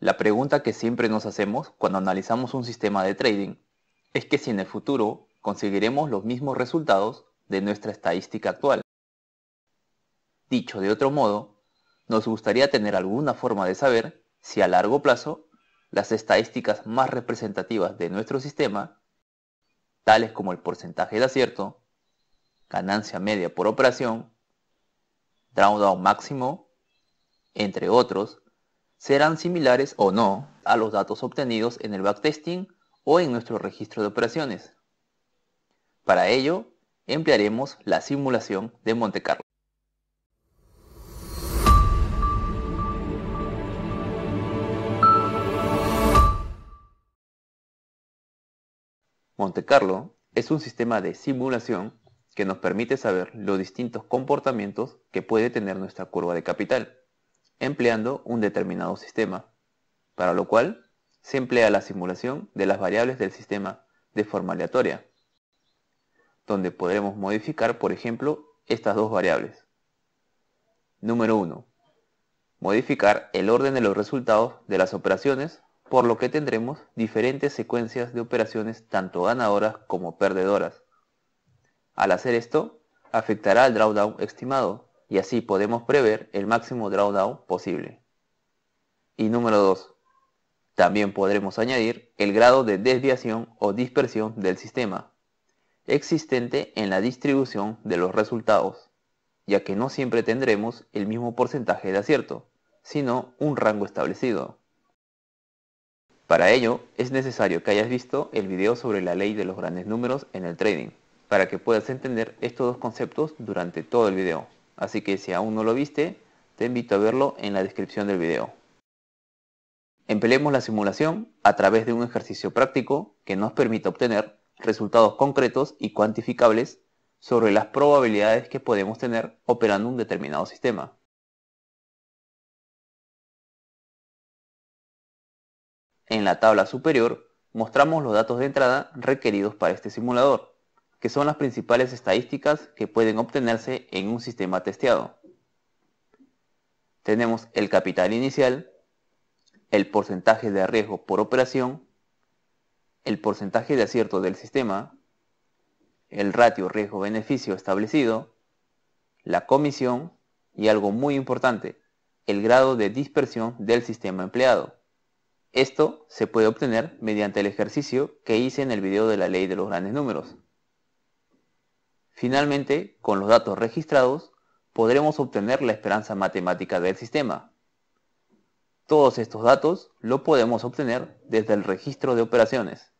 La pregunta que siempre nos hacemos cuando analizamos un sistema de trading es que si en el futuro conseguiremos los mismos resultados de nuestra estadística actual. Dicho de otro modo, nos gustaría tener alguna forma de saber si a largo plazo las estadísticas más representativas de nuestro sistema, tales como el porcentaje de acierto, ganancia media por operación, drawdown máximo, entre otros, serán similares o no a los datos obtenidos en el backtesting o en nuestro registro de operaciones. Para ello, emplearemos la simulación de Monte Carlo. Monte Carlo es un sistema de simulación que nos permite saber los distintos comportamientos que puede tener nuestra curva de capital empleando un determinado sistema, para lo cual se emplea la simulación de las variables del sistema de forma aleatoria, donde podremos modificar, por ejemplo, estas dos variables. Número 1. Modificar el orden de los resultados de las operaciones, por lo que tendremos diferentes secuencias de operaciones tanto ganadoras como perdedoras. Al hacer esto, afectará al drawdown estimado, y así podemos prever el máximo drawdown posible. Y número 2. También podremos añadir el grado de desviación o dispersión del sistema existente en la distribución de los resultados, ya que no siempre tendremos el mismo porcentaje de acierto, sino un rango establecido. Para ello, es necesario que hayas visto el video sobre la ley de los grandes números en el trading, para que puedas entender estos dos conceptos durante todo el video así que si aún no lo viste, te invito a verlo en la descripción del video. Empleemos la simulación a través de un ejercicio práctico que nos permita obtener resultados concretos y cuantificables sobre las probabilidades que podemos tener operando un determinado sistema. En la tabla superior mostramos los datos de entrada requeridos para este simulador que son las principales estadísticas que pueden obtenerse en un sistema testeado. Tenemos el capital inicial, el porcentaje de riesgo por operación, el porcentaje de acierto del sistema, el ratio riesgo-beneficio establecido, la comisión y algo muy importante, el grado de dispersión del sistema empleado. Esto se puede obtener mediante el ejercicio que hice en el video de la ley de los grandes números. Finalmente, con los datos registrados, podremos obtener la esperanza matemática del sistema. Todos estos datos lo podemos obtener desde el registro de operaciones.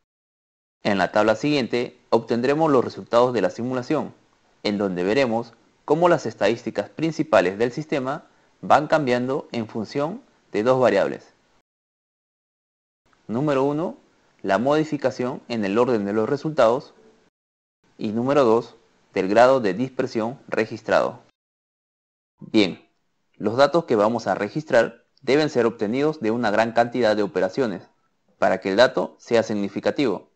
En la tabla siguiente obtendremos los resultados de la simulación, en donde veremos cómo las estadísticas principales del sistema van cambiando en función de dos variables. Número 1, la modificación en el orden de los resultados. Y número 2, del grado de dispersión registrado. Bien, los datos que vamos a registrar deben ser obtenidos de una gran cantidad de operaciones para que el dato sea significativo.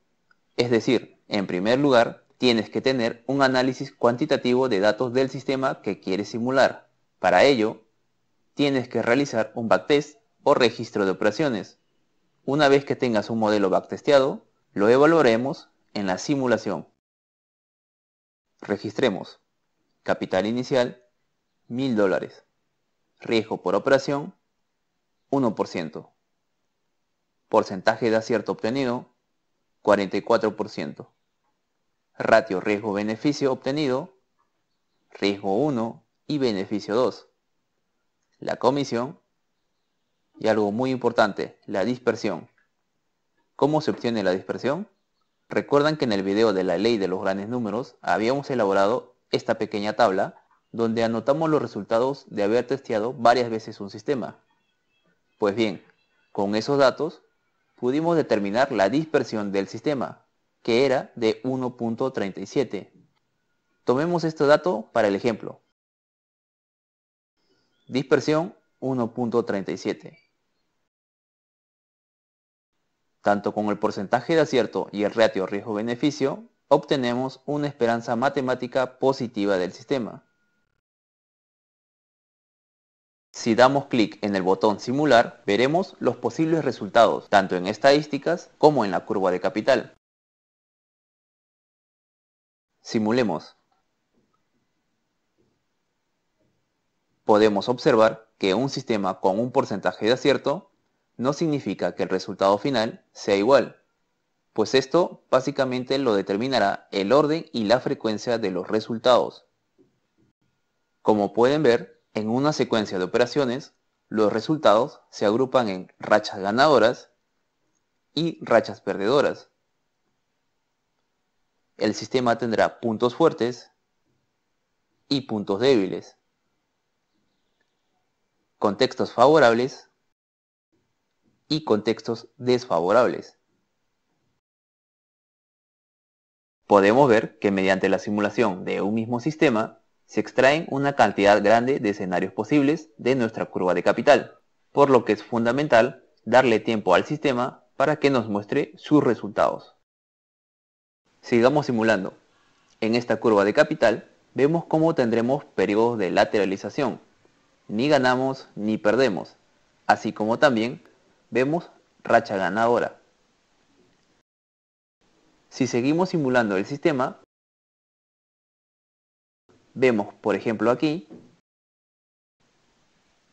Es decir, en primer lugar, tienes que tener un análisis cuantitativo de datos del sistema que quieres simular. Para ello, tienes que realizar un backtest o registro de operaciones. Una vez que tengas un modelo backtesteado, lo evaluaremos en la simulación. Registremos. Capital inicial, 1.000 dólares. Riesgo por operación, 1%. Porcentaje de acierto obtenido, 44%. Ratio riesgo-beneficio obtenido, riesgo 1 y beneficio 2. La comisión y algo muy importante, la dispersión. ¿Cómo se obtiene la dispersión? Recuerdan que en el video de la ley de los grandes números habíamos elaborado esta pequeña tabla donde anotamos los resultados de haber testeado varias veces un sistema. Pues bien, con esos datos pudimos determinar la dispersión del sistema, que era de 1.37. Tomemos este dato para el ejemplo. Dispersión 1.37. Tanto con el porcentaje de acierto y el ratio riesgo-beneficio, obtenemos una esperanza matemática positiva del sistema. Si damos clic en el botón simular, veremos los posibles resultados, tanto en estadísticas como en la curva de capital. Simulemos. Podemos observar que un sistema con un porcentaje de acierto no significa que el resultado final sea igual, pues esto básicamente lo determinará el orden y la frecuencia de los resultados. Como pueden ver, en una secuencia de operaciones, los resultados se agrupan en rachas ganadoras y rachas perdedoras. El sistema tendrá puntos fuertes y puntos débiles, contextos favorables y contextos desfavorables. Podemos ver que mediante la simulación de un mismo sistema se extraen una cantidad grande de escenarios posibles de nuestra curva de capital, por lo que es fundamental darle tiempo al sistema para que nos muestre sus resultados. Sigamos simulando. En esta curva de capital vemos cómo tendremos periodos de lateralización. Ni ganamos ni perdemos, así como también vemos racha ganadora. Si seguimos simulando el sistema, vemos, por ejemplo, aquí,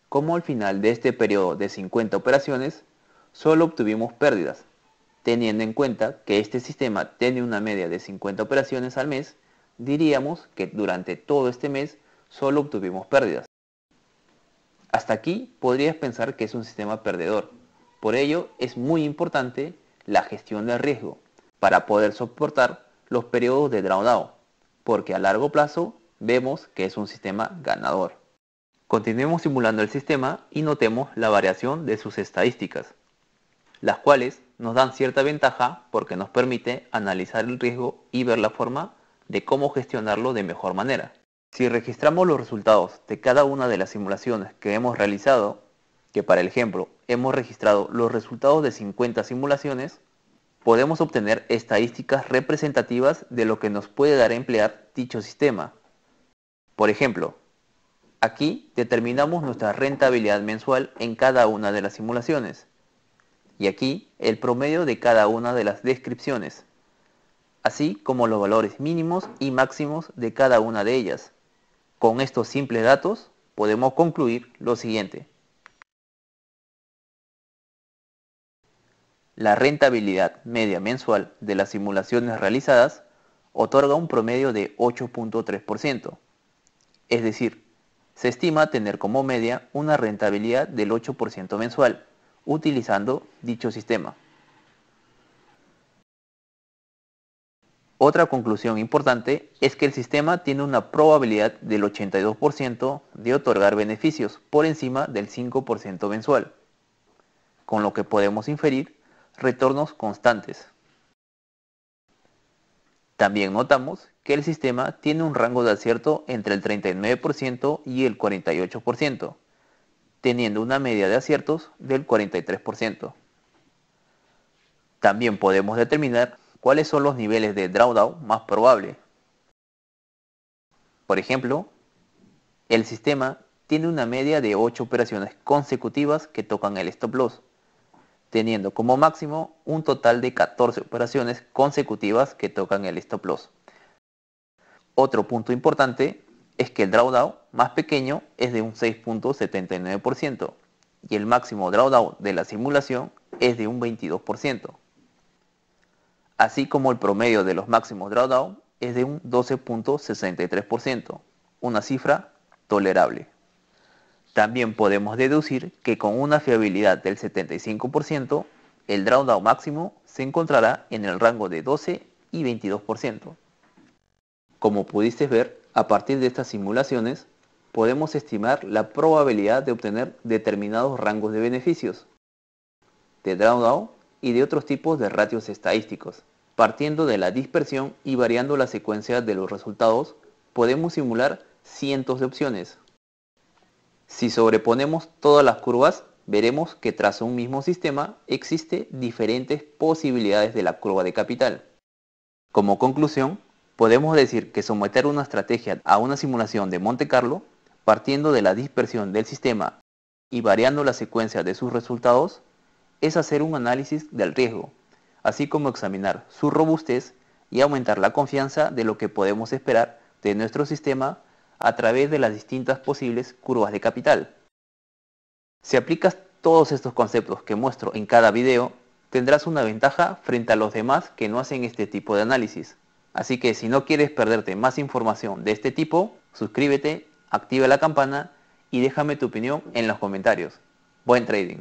como al final de este periodo de 50 operaciones, solo obtuvimos pérdidas, teniendo en cuenta que este sistema tiene una media de 50 operaciones al mes, diríamos que durante todo este mes solo obtuvimos pérdidas. Hasta aquí podrías pensar que es un sistema perdedor, por ello es muy importante la gestión del riesgo para poder soportar los periodos de drawdown, porque a largo plazo vemos que es un sistema ganador. Continuemos simulando el sistema y notemos la variación de sus estadísticas, las cuales nos dan cierta ventaja porque nos permite analizar el riesgo y ver la forma de cómo gestionarlo de mejor manera. Si registramos los resultados de cada una de las simulaciones que hemos realizado que para el ejemplo hemos registrado los resultados de 50 simulaciones, podemos obtener estadísticas representativas de lo que nos puede dar a emplear dicho sistema. Por ejemplo, aquí determinamos nuestra rentabilidad mensual en cada una de las simulaciones y aquí el promedio de cada una de las descripciones, así como los valores mínimos y máximos de cada una de ellas. Con estos simples datos podemos concluir lo siguiente. La rentabilidad media mensual de las simulaciones realizadas otorga un promedio de 8.3%, es decir, se estima tener como media una rentabilidad del 8% mensual utilizando dicho sistema. Otra conclusión importante es que el sistema tiene una probabilidad del 82% de otorgar beneficios por encima del 5% mensual, con lo que podemos inferir retornos constantes. También notamos que el sistema tiene un rango de acierto entre el 39% y el 48%, teniendo una media de aciertos del 43%. También podemos determinar cuáles son los niveles de drawdown más probable. Por ejemplo, el sistema tiene una media de 8 operaciones consecutivas que tocan el stop loss teniendo como máximo un total de 14 operaciones consecutivas que tocan el stop loss. Otro punto importante es que el drawdown más pequeño es de un 6.79% y el máximo drawdown de la simulación es de un 22%, así como el promedio de los máximos drawdown es de un 12.63%, una cifra tolerable. También podemos deducir que con una fiabilidad del 75%, el drawdown máximo se encontrará en el rango de 12 y 22%. Como pudiste ver, a partir de estas simulaciones, podemos estimar la probabilidad de obtener determinados rangos de beneficios, de drawdown y de otros tipos de ratios estadísticos. Partiendo de la dispersión y variando la secuencia de los resultados, podemos simular cientos de opciones, si sobreponemos todas las curvas, veremos que tras un mismo sistema existe diferentes posibilidades de la curva de capital. Como conclusión, podemos decir que someter una estrategia a una simulación de Monte Carlo, partiendo de la dispersión del sistema y variando la secuencia de sus resultados, es hacer un análisis del riesgo, así como examinar su robustez y aumentar la confianza de lo que podemos esperar de nuestro sistema a través de las distintas posibles curvas de capital. Si aplicas todos estos conceptos que muestro en cada video, tendrás una ventaja frente a los demás que no hacen este tipo de análisis. Así que si no quieres perderte más información de este tipo, suscríbete, activa la campana y déjame tu opinión en los comentarios. Buen trading.